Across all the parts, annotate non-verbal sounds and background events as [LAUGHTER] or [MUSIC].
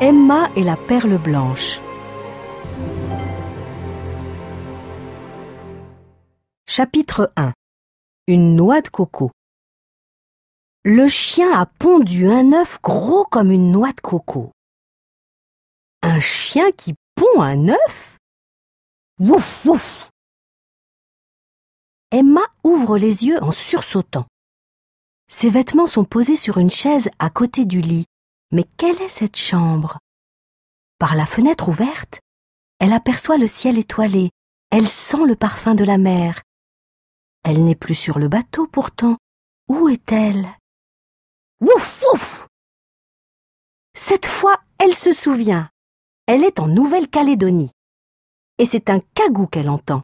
Emma et la perle blanche. Chapitre 1 Une noix de coco Le chien a pondu un œuf gros comme une noix de coco. Un chien qui pond un œuf Ouf, ouf Emma ouvre les yeux en sursautant. Ses vêtements sont posés sur une chaise à côté du lit mais quelle est cette chambre Par la fenêtre ouverte, elle aperçoit le ciel étoilé, elle sent le parfum de la mer. Elle n'est plus sur le bateau pourtant. Où est-elle Ouf, ouf Cette fois, elle se souvient. Elle est en Nouvelle-Calédonie. Et c'est un cagou qu'elle entend.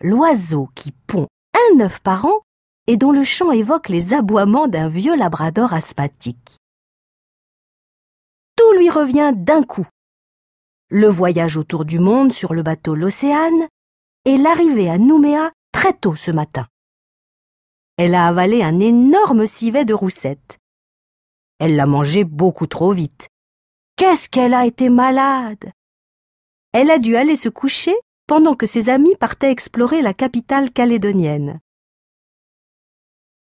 L'oiseau qui pond un œuf par an et dont le chant évoque les aboiements d'un vieux labrador asthmatique tout lui revient d'un coup. Le voyage autour du monde sur le bateau L'Océane et l'arrivée à Nouméa très tôt ce matin. Elle a avalé un énorme civet de roussette. Elle l'a mangé beaucoup trop vite. Qu'est-ce qu'elle a été malade Elle a dû aller se coucher pendant que ses amis partaient explorer la capitale calédonienne.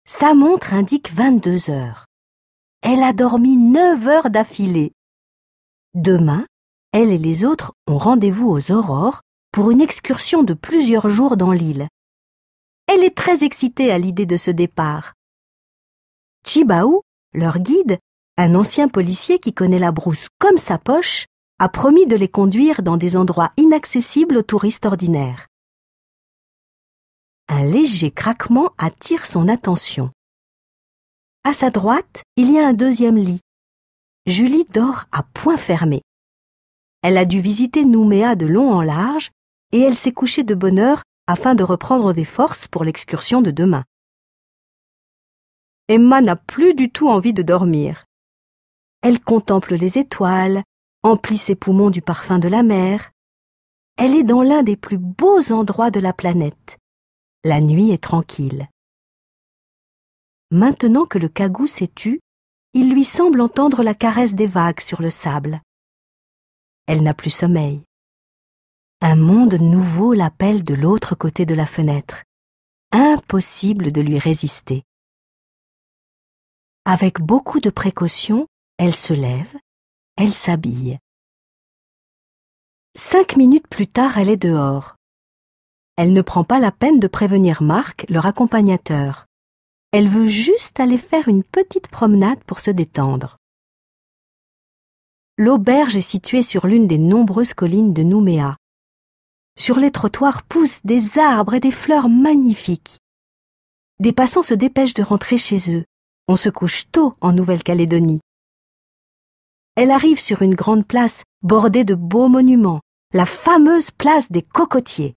Sa montre indique 22 heures elle a dormi neuf heures d'affilée. Demain, elle et les autres ont rendez-vous aux aurores pour une excursion de plusieurs jours dans l'île. Elle est très excitée à l'idée de ce départ. Chibaou, leur guide, un ancien policier qui connaît la brousse comme sa poche, a promis de les conduire dans des endroits inaccessibles aux touristes ordinaires. Un léger craquement attire son attention. À sa droite, il y a un deuxième lit. Julie dort à point fermé. Elle a dû visiter Nouméa de long en large et elle s'est couchée de bonne heure afin de reprendre des forces pour l'excursion de demain. Emma n'a plus du tout envie de dormir. Elle contemple les étoiles, emplit ses poumons du parfum de la mer. Elle est dans l'un des plus beaux endroits de la planète. La nuit est tranquille. Maintenant que le cagou s'est tu, il lui semble entendre la caresse des vagues sur le sable. Elle n'a plus sommeil. Un monde nouveau l'appelle de l'autre côté de la fenêtre. Impossible de lui résister. Avec beaucoup de précautions, elle se lève, elle s'habille. Cinq minutes plus tard, elle est dehors. Elle ne prend pas la peine de prévenir Marc, leur accompagnateur. Elle veut juste aller faire une petite promenade pour se détendre. L'auberge est située sur l'une des nombreuses collines de Nouméa. Sur les trottoirs poussent des arbres et des fleurs magnifiques. Des passants se dépêchent de rentrer chez eux. On se couche tôt en Nouvelle-Calédonie. Elle arrive sur une grande place bordée de beaux monuments, la fameuse place des cocotiers.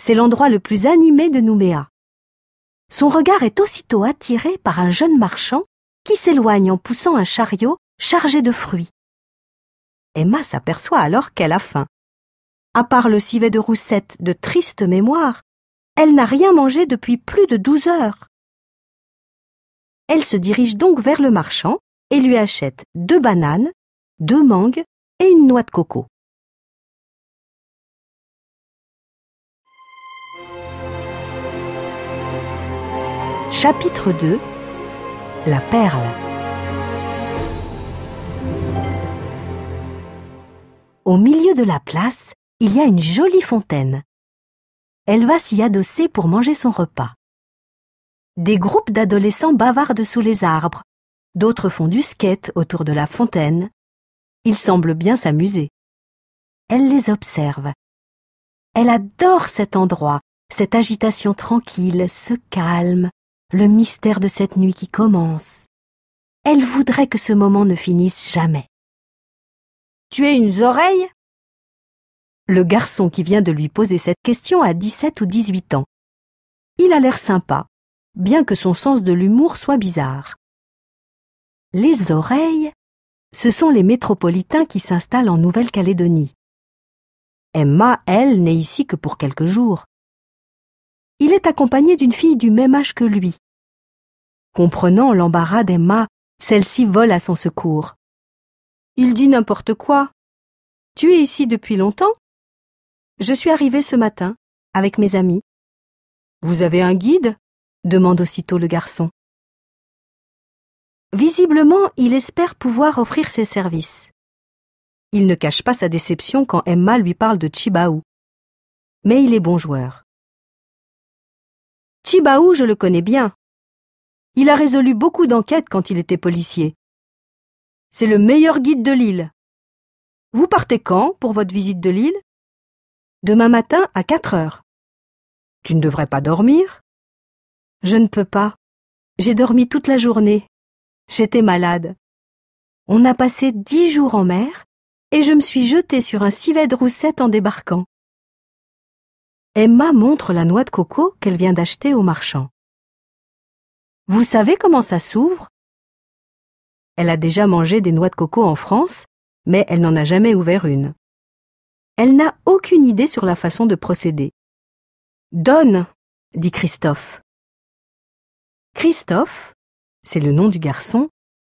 C'est l'endroit le plus animé de Nouméa son regard est aussitôt attiré par un jeune marchand qui s'éloigne en poussant un chariot chargé de fruits. Emma s'aperçoit alors qu'elle a faim. À part le civet de roussette de triste mémoire, elle n'a rien mangé depuis plus de douze heures. Elle se dirige donc vers le marchand et lui achète deux bananes, deux mangues et une noix de coco. Chapitre 2 La perle Au milieu de la place, il y a une jolie fontaine. Elle va s'y adosser pour manger son repas. Des groupes d'adolescents bavardent sous les arbres, d'autres font du skate autour de la fontaine. Ils semblent bien s'amuser. Elle les observe. Elle adore cet endroit, cette agitation tranquille, ce calme, le mystère de cette nuit qui commence. Elle voudrait que ce moment ne finisse jamais. Tu es une oreille Le garçon qui vient de lui poser cette question a 17 ou 18 ans. Il a l'air sympa, bien que son sens de l'humour soit bizarre. Les oreilles, ce sont les métropolitains qui s'installent en Nouvelle-Calédonie. Emma, elle, n'est ici que pour quelques jours il est accompagné d'une fille du même âge que lui. Comprenant l'embarras d'Emma, celle-ci vole à son secours. Il dit n'importe quoi. Tu es ici depuis longtemps Je suis arrivée ce matin, avec mes amis. Vous avez un guide demande aussitôt le garçon. Visiblement, il espère pouvoir offrir ses services. Il ne cache pas sa déception quand Emma lui parle de Chibaou. Mais il est bon joueur. Chibaou, je le connais bien. Il a résolu beaucoup d'enquêtes quand il était policier. C'est le meilleur guide de l'île. Vous partez quand pour votre visite de l'île Demain matin à 4 heures. Tu ne devrais pas dormir Je ne peux pas. J'ai dormi toute la journée. J'étais malade. On a passé dix jours en mer et je me suis jetée sur un civet de roussette en débarquant. Emma montre la noix de coco qu'elle vient d'acheter au marchand. Vous savez comment ça s'ouvre Elle a déjà mangé des noix de coco en France, mais elle n'en a jamais ouvert une. Elle n'a aucune idée sur la façon de procéder. Donne, dit Christophe. Christophe, c'est le nom du garçon,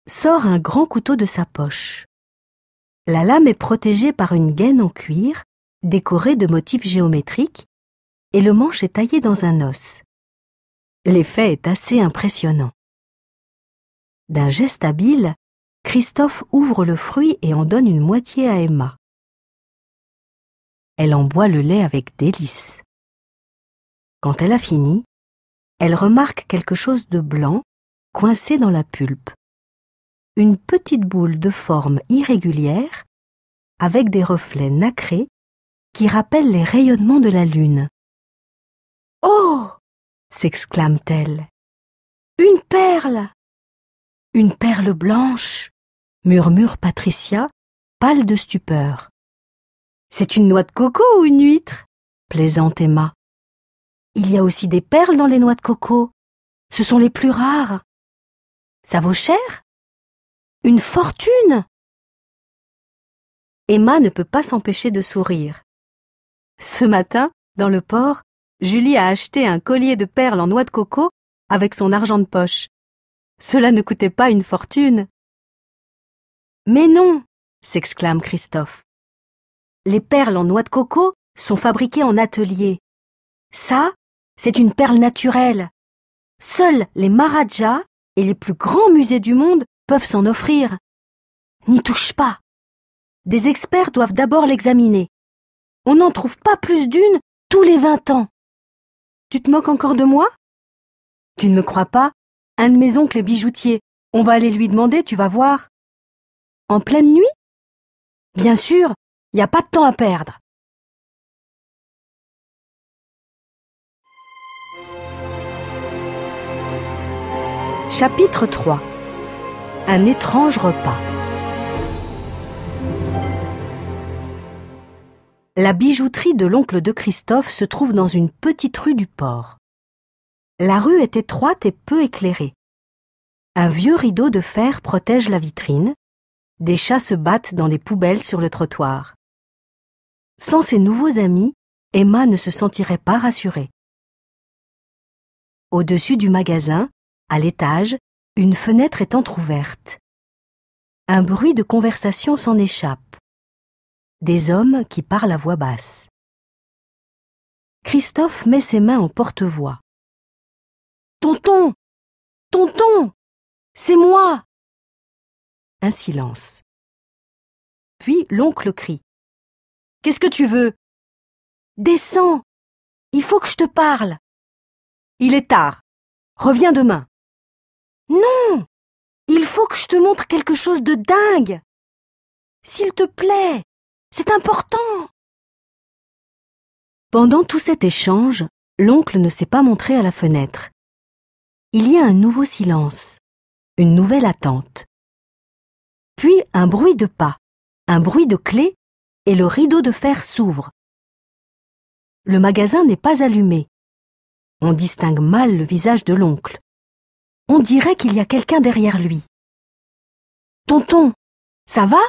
sort un grand couteau de sa poche. La lame est protégée par une gaine en cuir, décorée de motifs géométriques, et le manche est taillé dans un os. L'effet est assez impressionnant. D'un geste habile, Christophe ouvre le fruit et en donne une moitié à Emma. Elle en boit le lait avec délice. Quand elle a fini, elle remarque quelque chose de blanc coincé dans la pulpe. Une petite boule de forme irrégulière avec des reflets nacrés qui rappellent les rayonnements de la lune. Oh s'exclame-t-elle. Une perle Une perle blanche murmure Patricia, pâle de stupeur. C'est une noix de coco ou une huître plaisante Emma. Il y a aussi des perles dans les noix de coco. Ce sont les plus rares. Ça vaut cher Une fortune Emma ne peut pas s'empêcher de sourire. Ce matin, dans le port, Julie a acheté un collier de perles en noix de coco avec son argent de poche. Cela ne coûtait pas une fortune. Mais non s'exclame Christophe. Les perles en noix de coco sont fabriquées en atelier. Ça, c'est une perle naturelle. Seuls les Marajas et les plus grands musées du monde peuvent s'en offrir. N'y touche pas. Des experts doivent d'abord l'examiner. On n'en trouve pas plus d'une tous les vingt ans. Tu te moques encore de moi Tu ne me crois pas Un de mes oncles est bijoutier. On va aller lui demander, tu vas voir. En pleine nuit Bien sûr, il n'y a pas de temps à perdre. Chapitre 3 Un étrange repas. La bijouterie de l'oncle de Christophe se trouve dans une petite rue du port. La rue est étroite et peu éclairée. Un vieux rideau de fer protège la vitrine. Des chats se battent dans les poubelles sur le trottoir. Sans ses nouveaux amis, Emma ne se sentirait pas rassurée. Au-dessus du magasin, à l'étage, une fenêtre est entr'ouverte. Un bruit de conversation s'en échappe des hommes qui parlent à voix basse. Christophe met ses mains en porte-voix. Tonton Tonton C'est moi Un silence. Puis l'oncle crie. Qu'est-ce que tu veux Descends Il faut que je te parle Il est tard. Reviens demain. Non Il faut que je te montre quelque chose de dingue S'il te plaît c'est important. Pendant tout cet échange, l'oncle ne s'est pas montré à la fenêtre. Il y a un nouveau silence, une nouvelle attente. Puis un bruit de pas, un bruit de clé, et le rideau de fer s'ouvre. Le magasin n'est pas allumé. On distingue mal le visage de l'oncle. On dirait qu'il y a quelqu'un derrière lui. Tonton, ça va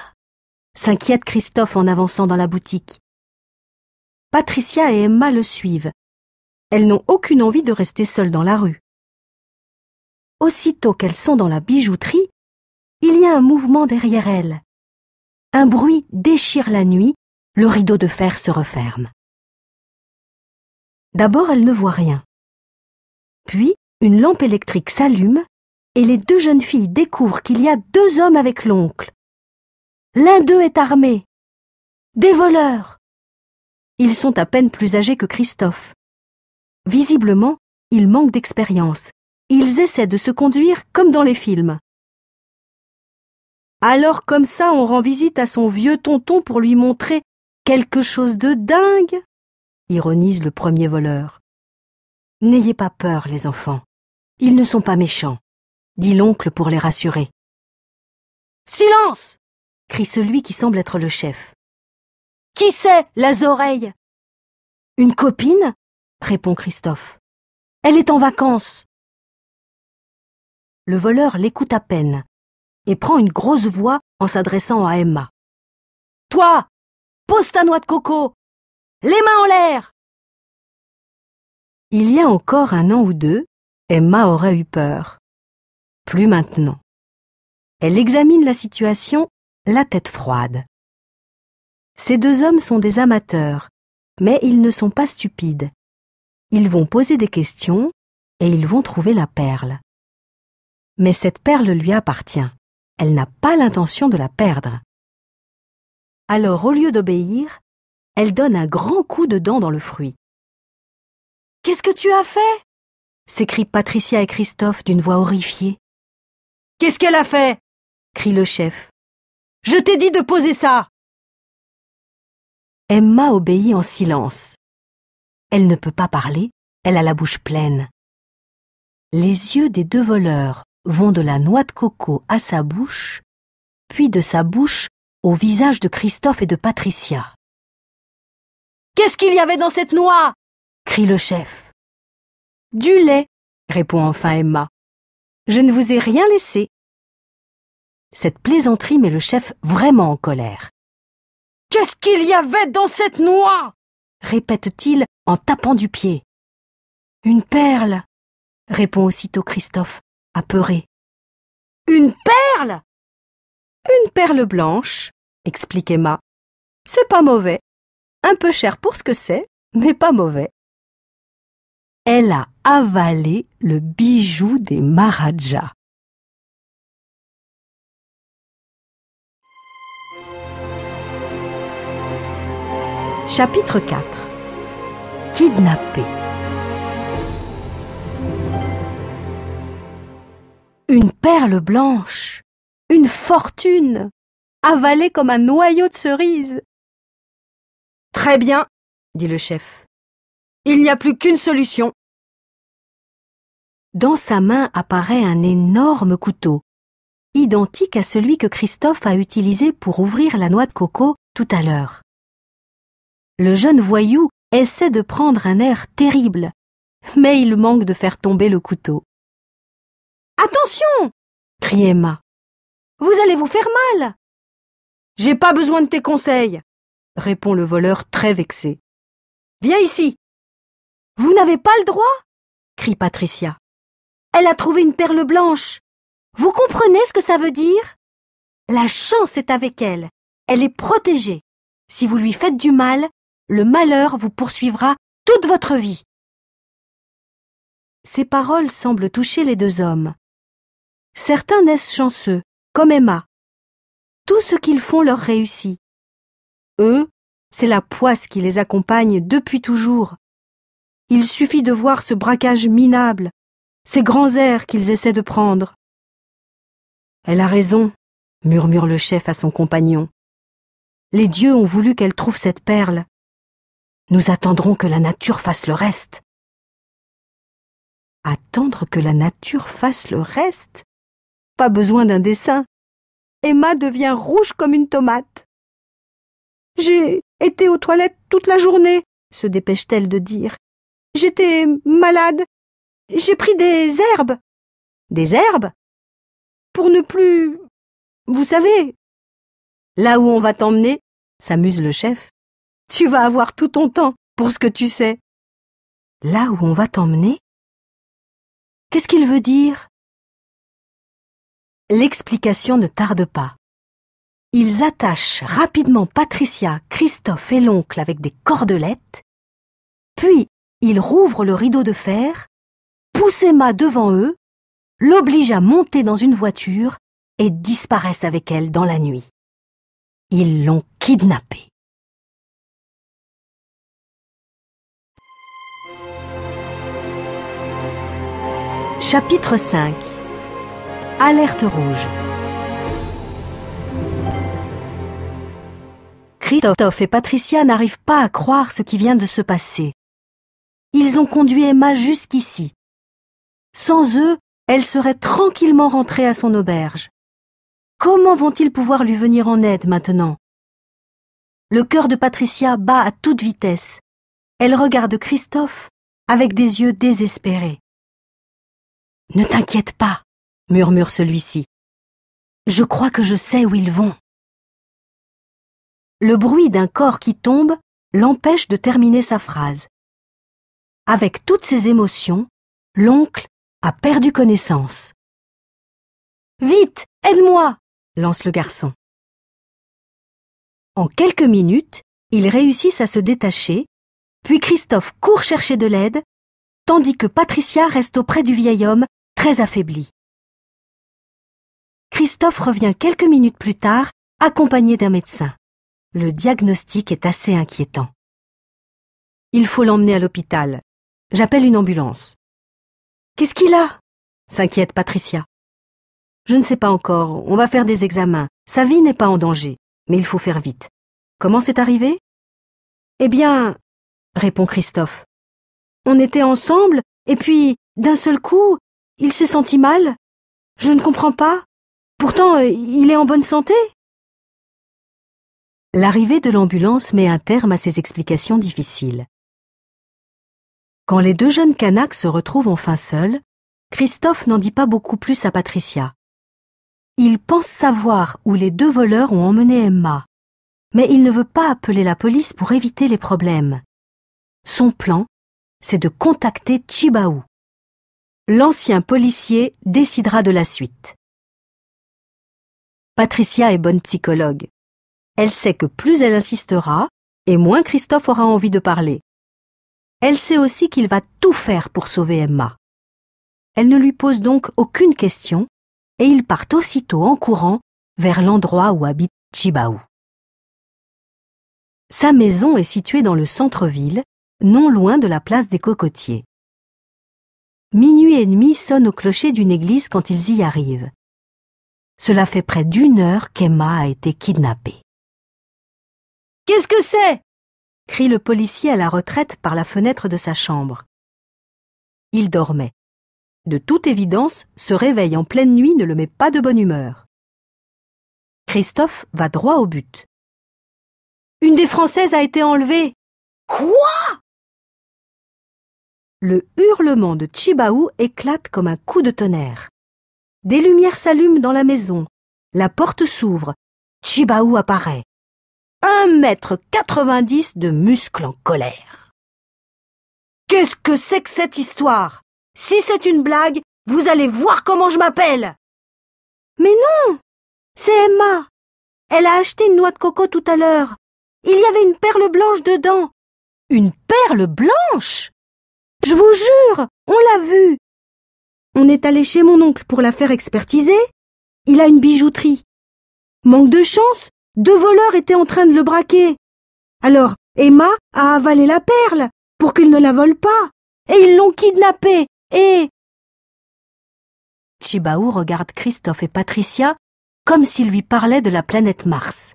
s'inquiète Christophe en avançant dans la boutique. Patricia et Emma le suivent. Elles n'ont aucune envie de rester seules dans la rue. Aussitôt qu'elles sont dans la bijouterie, il y a un mouvement derrière elles. Un bruit déchire la nuit, le rideau de fer se referme. D'abord, elles ne voient rien. Puis, une lampe électrique s'allume et les deux jeunes filles découvrent qu'il y a deux hommes avec l'oncle. L'un d'eux est armé. Des voleurs. Ils sont à peine plus âgés que Christophe. Visiblement, ils manquent d'expérience. Ils essaient de se conduire comme dans les films. Alors comme ça, on rend visite à son vieux tonton pour lui montrer quelque chose de dingue ironise le premier voleur. N'ayez pas peur, les enfants. Ils ne sont pas méchants, dit l'oncle pour les rassurer. Silence crie celui qui semble être le chef. Qui c'est, las oreilles Une copine répond Christophe. Elle est en vacances. Le voleur l'écoute à peine et prend une grosse voix en s'adressant à Emma. Toi, pose ta noix de coco Les mains en l'air Il y a encore un an ou deux, Emma aurait eu peur. Plus maintenant. Elle examine la situation la tête froide. Ces deux hommes sont des amateurs, mais ils ne sont pas stupides. Ils vont poser des questions et ils vont trouver la perle. Mais cette perle lui appartient. Elle n'a pas l'intention de la perdre. Alors, au lieu d'obéir, elle donne un grand coup de dent dans le fruit. Qu'est-ce que tu as fait s'écrient Patricia et Christophe d'une voix horrifiée. Qu'est-ce qu'elle a fait crie le chef. Je t'ai dit de poser ça Emma obéit en silence. Elle ne peut pas parler, elle a la bouche pleine. Les yeux des deux voleurs vont de la noix de coco à sa bouche, puis de sa bouche au visage de Christophe et de Patricia. Qu'est-ce qu'il y avait dans cette noix crie le chef. Du lait, répond enfin Emma. Je ne vous ai rien laissé. Cette plaisanterie met le chef vraiment en colère. Qu'est-ce qu'il y avait dans cette noix répète-t-il en tapant du pied. Une perle, répond aussitôt Christophe, apeuré. Une perle Une perle blanche, explique Emma. C'est pas mauvais. Un peu cher pour ce que c'est, mais pas mauvais. Elle a avalé le bijou des Maharajas. Chapitre 4 Kidnappé Une perle blanche, une fortune, avalée comme un noyau de cerise. Très bien, dit le chef. Il n'y a plus qu'une solution. Dans sa main apparaît un énorme couteau, identique à celui que Christophe a utilisé pour ouvrir la noix de coco tout à l'heure. Le jeune voyou essaie de prendre un air terrible, mais il manque de faire tomber le couteau. Attention crie Emma. Vous allez vous faire mal. J'ai pas besoin de tes conseils, répond le voleur très vexé. Viens ici. Vous n'avez pas le droit crie Patricia. Elle a trouvé une perle blanche. Vous comprenez ce que ça veut dire La chance est avec elle. Elle est protégée. Si vous lui faites du mal, le malheur vous poursuivra toute votre vie. Ces paroles semblent toucher les deux hommes. Certains naissent chanceux, comme Emma. Tout ce qu'ils font leur réussit. Eux, c'est la poisse qui les accompagne depuis toujours. Il suffit de voir ce braquage minable, ces grands airs qu'ils essaient de prendre. Elle a raison, murmure le chef à son compagnon. Les dieux ont voulu qu'elle trouve cette perle. Nous attendrons que la nature fasse le reste. Attendre que la nature fasse le reste Pas besoin d'un dessin. Emma devient rouge comme une tomate. J'ai été aux toilettes toute la journée, se dépêche-t-elle de dire. J'étais malade. J'ai pris des herbes. Des herbes Pour ne plus. Vous savez. Là où on va t'emmener, s'amuse le chef. Tu vas avoir tout ton temps pour ce que tu sais. Là où on va t'emmener Qu'est-ce qu'il veut dire L'explication ne tarde pas. Ils attachent rapidement Patricia, Christophe et l'oncle avec des cordelettes, puis ils rouvrent le rideau de fer, poussent Emma devant eux, l'obligent à monter dans une voiture et disparaissent avec elle dans la nuit. Ils l'ont kidnappée. Chapitre 5 Alerte rouge Christophe et Patricia n'arrivent pas à croire ce qui vient de se passer. Ils ont conduit Emma jusqu'ici. Sans eux, elle serait tranquillement rentrée à son auberge. Comment vont-ils pouvoir lui venir en aide maintenant Le cœur de Patricia bat à toute vitesse. Elle regarde Christophe avec des yeux désespérés. Ne t'inquiète pas, murmure celui-ci. Je crois que je sais où ils vont. Le bruit d'un corps qui tombe l'empêche de terminer sa phrase. Avec toutes ses émotions, l'oncle a perdu connaissance. Vite, aide-moi lance le garçon. En quelques minutes, ils réussissent à se détacher, puis Christophe court chercher de l'aide tandis que Patricia reste auprès du vieil homme, très affaibli. Christophe revient quelques minutes plus tard, accompagné d'un médecin. Le diagnostic est assez inquiétant. Il faut l'emmener à l'hôpital. J'appelle une ambulance. Qu'est-ce qu'il a s'inquiète Patricia. Je ne sais pas encore, on va faire des examens. Sa vie n'est pas en danger, mais il faut faire vite. Comment c'est arrivé Eh bien, répond Christophe, on était ensemble, et puis, d'un seul coup, il s'est senti mal. Je ne comprends pas. Pourtant, euh, il est en bonne santé. L'arrivée de l'ambulance met un terme à ces explications difficiles. Quand les deux jeunes Kanaks se retrouvent enfin seuls, Christophe n'en dit pas beaucoup plus à Patricia. Il pense savoir où les deux voleurs ont emmené Emma, mais il ne veut pas appeler la police pour éviter les problèmes. Son plan c'est de contacter Chibaou. L'ancien policier décidera de la suite. Patricia est bonne psychologue. Elle sait que plus elle insistera, et moins Christophe aura envie de parler. Elle sait aussi qu'il va tout faire pour sauver Emma. Elle ne lui pose donc aucune question, et ils partent aussitôt en courant vers l'endroit où habite Chibaou. Sa maison est située dans le centre-ville, non loin de la place des Cocotiers. Minuit et demi sonne au clocher d'une église quand ils y arrivent. Cela fait près d'une heure qu'Emma a été kidnappée. Qu'est-ce que c'est crie le policier à la retraite par la fenêtre de sa chambre. Il dormait. De toute évidence, ce réveil en pleine nuit ne le met pas de bonne humeur. Christophe va droit au but. Une des Françaises a été enlevée. Quoi le hurlement de Chibaou éclate comme un coup de tonnerre. Des lumières s'allument dans la maison. La porte s'ouvre. Chibaou apparaît. Un mètre quatre-vingt-dix de muscles en colère. Qu'est-ce que c'est que cette histoire Si c'est une blague, vous allez voir comment je m'appelle Mais non C'est Emma Elle a acheté une noix de coco tout à l'heure. Il y avait une perle blanche dedans. Une perle blanche je vous jure, on l'a vue !»« On est allé chez mon oncle pour la faire expertiser. Il a une bijouterie. Manque de chance, deux voleurs étaient en train de le braquer. Alors, Emma a avalé la perle pour qu'ils ne la volent pas. Et ils l'ont kidnappée. Et. Chibaou regarde Christophe et Patricia comme s'ils lui parlaient de la planète Mars.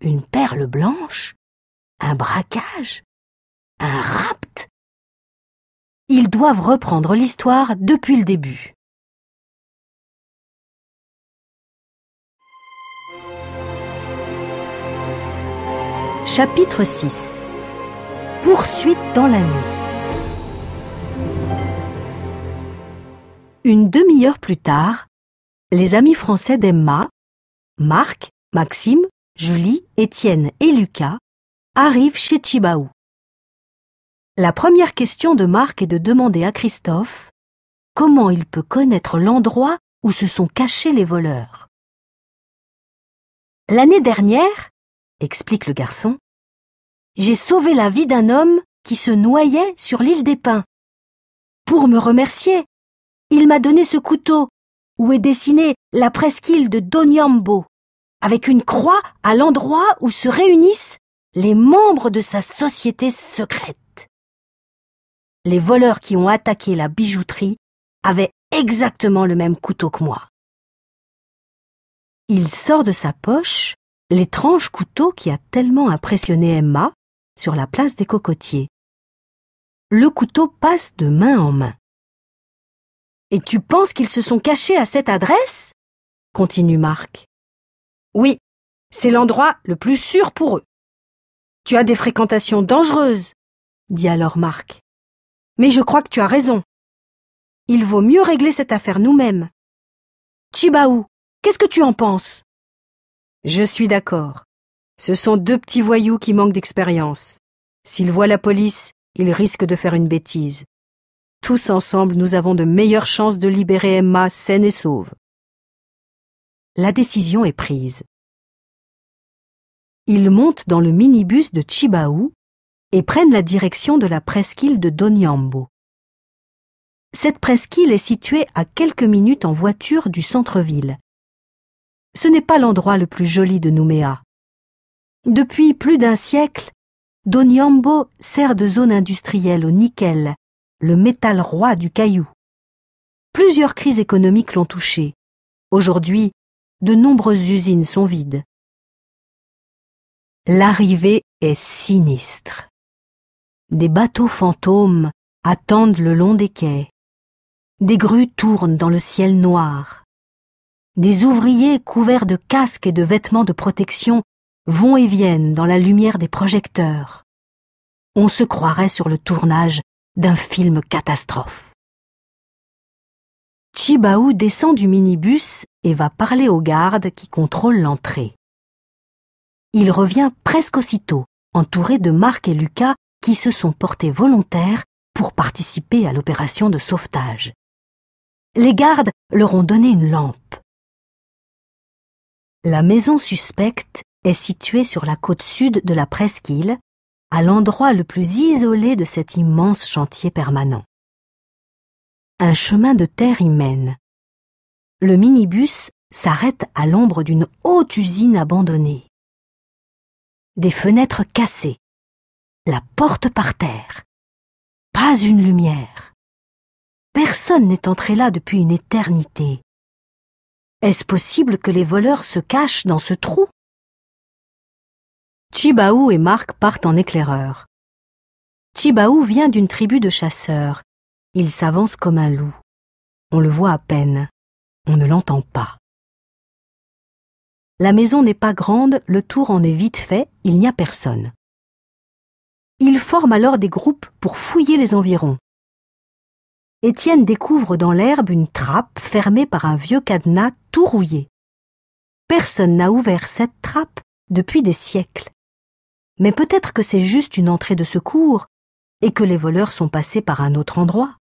Une perle blanche Un braquage Un rapt ils doivent reprendre l'histoire depuis le début. Chapitre 6 Poursuite dans la nuit Une demi-heure plus tard, les amis français d'Emma, Marc, Maxime, Julie, Étienne et Lucas arrivent chez Chibaou. La première question de Marc est de demander à Christophe comment il peut connaître l'endroit où se sont cachés les voleurs. L'année dernière, explique le garçon, j'ai sauvé la vie d'un homme qui se noyait sur l'île des Pins. Pour me remercier, il m'a donné ce couteau où est dessinée la presqu'île de Doniambo, avec une croix à l'endroit où se réunissent les membres de sa société secrète les voleurs qui ont attaqué la bijouterie avaient exactement le même couteau que moi. Il sort de sa poche l'étrange couteau qui a tellement impressionné Emma sur la place des cocotiers. Le couteau passe de main en main. Et tu penses qu'ils se sont cachés à cette adresse continue Marc. Oui, c'est l'endroit le plus sûr pour eux. Tu as des fréquentations dangereuses, dit alors Marc. Mais je crois que tu as raison. Il vaut mieux régler cette affaire nous-mêmes. Chibaou, qu'est-ce que tu en penses Je suis d'accord. Ce sont deux petits voyous qui manquent d'expérience. S'ils voient la police, ils risquent de faire une bêtise. Tous ensemble, nous avons de meilleures chances de libérer Emma saine et sauve. La décision est prise. Ils montent dans le minibus de Chibaou et prennent la direction de la presqu'île de Doniambo. Cette presqu'île est située à quelques minutes en voiture du centre-ville. Ce n'est pas l'endroit le plus joli de Nouméa. Depuis plus d'un siècle, Donyambo sert de zone industrielle au nickel, le métal roi du caillou. Plusieurs crises économiques l'ont touché. Aujourd'hui, de nombreuses usines sont vides. L'arrivée est sinistre. Des bateaux fantômes attendent le long des quais. Des grues tournent dans le ciel noir. Des ouvriers couverts de casques et de vêtements de protection vont et viennent dans la lumière des projecteurs. On se croirait sur le tournage d'un film catastrophe. Chibaou descend du minibus et va parler aux gardes qui contrôlent l'entrée. Il revient presque aussitôt, entouré de Marc et Lucas qui se sont portés volontaires pour participer à l'opération de sauvetage. Les gardes leur ont donné une lampe. La maison suspecte est située sur la côte sud de la presqu'île, à l'endroit le plus isolé de cet immense chantier permanent. Un chemin de terre y mène. Le minibus s'arrête à l'ombre d'une haute usine abandonnée. Des fenêtres cassées, la porte par terre. Pas une lumière. Personne n'est entré là depuis une éternité. Est-ce possible que les voleurs se cachent dans ce trou Chibaou et Marc partent en éclaireur. Chibaou vient d'une tribu de chasseurs. Il s'avance comme un loup. On le voit à peine. On ne l'entend pas. La maison n'est pas grande, le tour en est vite fait, il n'y a personne. Ils forment alors des groupes pour fouiller les environs. Étienne découvre dans l'herbe une trappe fermée par un vieux cadenas tout rouillé. Personne n'a ouvert cette trappe depuis des siècles. Mais peut-être que c'est juste une entrée de secours et que les voleurs sont passés par un autre endroit.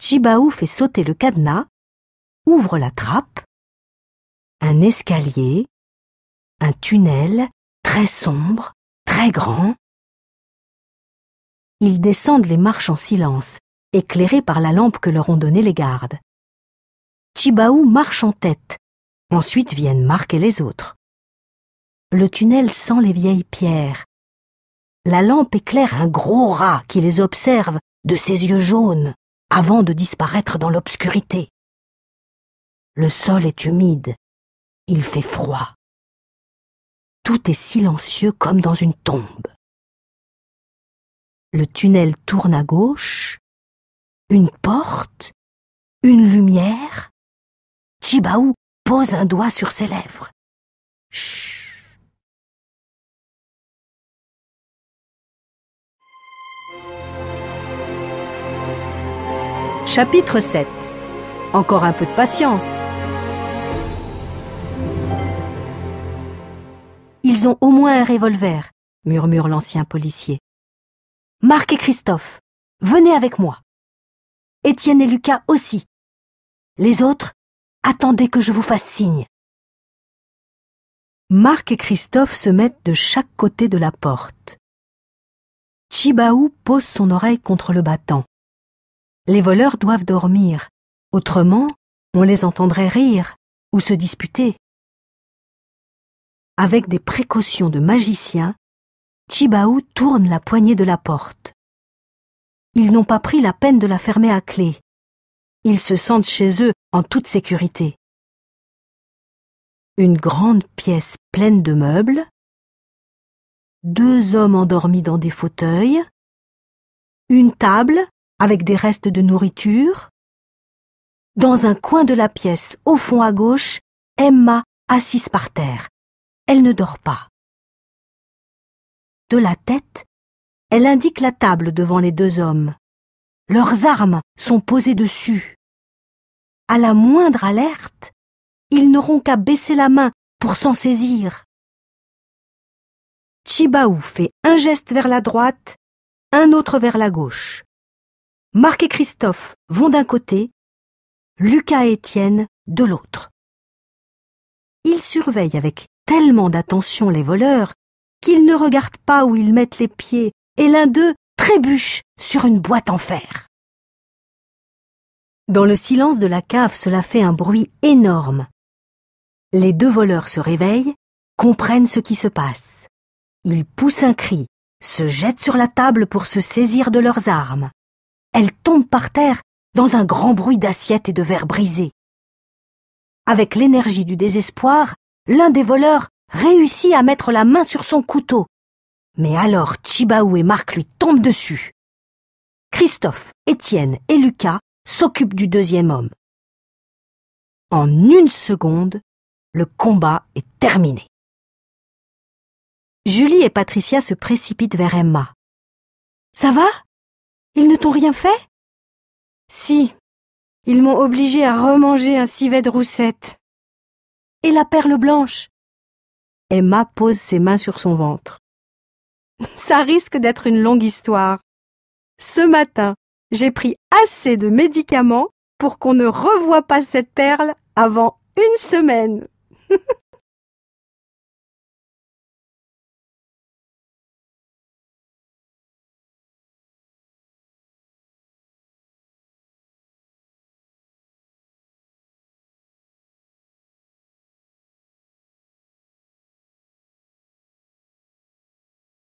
Chibaou fait sauter le cadenas, ouvre la trappe. Un escalier, un tunnel très sombre, très grand, ils descendent les marches en silence, éclairés par la lampe que leur ont donnée les gardes. Chibaou marche en tête, ensuite viennent Marc et les autres. Le tunnel sent les vieilles pierres. La lampe éclaire un gros rat qui les observe de ses yeux jaunes avant de disparaître dans l'obscurité. Le sol est humide, il fait froid. Tout est silencieux comme dans une tombe. Le tunnel tourne à gauche. Une porte. Une lumière. Chibaou pose un doigt sur ses lèvres. Chut. Chapitre 7 Encore un peu de patience. Ils ont au moins un revolver, murmure l'ancien policier. Marc et Christophe, venez avec moi. Étienne et Lucas aussi. Les autres, attendez que je vous fasse signe. Marc et Christophe se mettent de chaque côté de la porte. Chibaou pose son oreille contre le battant. Les voleurs doivent dormir, autrement on les entendrait rire ou se disputer. Avec des précautions de magicien, Chibaou tourne la poignée de la porte. Ils n'ont pas pris la peine de la fermer à clé. Ils se sentent chez eux en toute sécurité. Une grande pièce pleine de meubles, deux hommes endormis dans des fauteuils, une table avec des restes de nourriture. Dans un coin de la pièce, au fond à gauche, Emma assise par terre. Elle ne dort pas de la tête, elle indique la table devant les deux hommes. Leurs armes sont posées dessus. À la moindre alerte, ils n'auront qu'à baisser la main pour s'en saisir. Chibaou fait un geste vers la droite, un autre vers la gauche. Marc et Christophe vont d'un côté, Lucas et Étienne de l'autre. Ils surveillent avec tellement d'attention les voleurs qu'ils ne regardent pas où ils mettent les pieds, et l'un d'eux trébuche sur une boîte en fer. Dans le silence de la cave, cela fait un bruit énorme. Les deux voleurs se réveillent, comprennent ce qui se passe. Ils poussent un cri, se jettent sur la table pour se saisir de leurs armes. Elles tombent par terre dans un grand bruit d'assiettes et de verres brisés. Avec l'énergie du désespoir, l'un des voleurs réussit à mettre la main sur son couteau. Mais alors Chibaou et Marc lui tombent dessus. Christophe, Étienne et Lucas s'occupent du deuxième homme. En une seconde, le combat est terminé. Julie et Patricia se précipitent vers Emma. Ça va Ils ne t'ont rien fait Si. Ils m'ont obligée à remanger un civet de roussette. Et la perle blanche Emma pose ses mains sur son ventre. [LAUGHS] Ça risque d'être une longue histoire. Ce matin, j'ai pris assez de médicaments pour qu'on ne revoie pas cette perle avant une semaine. [LAUGHS]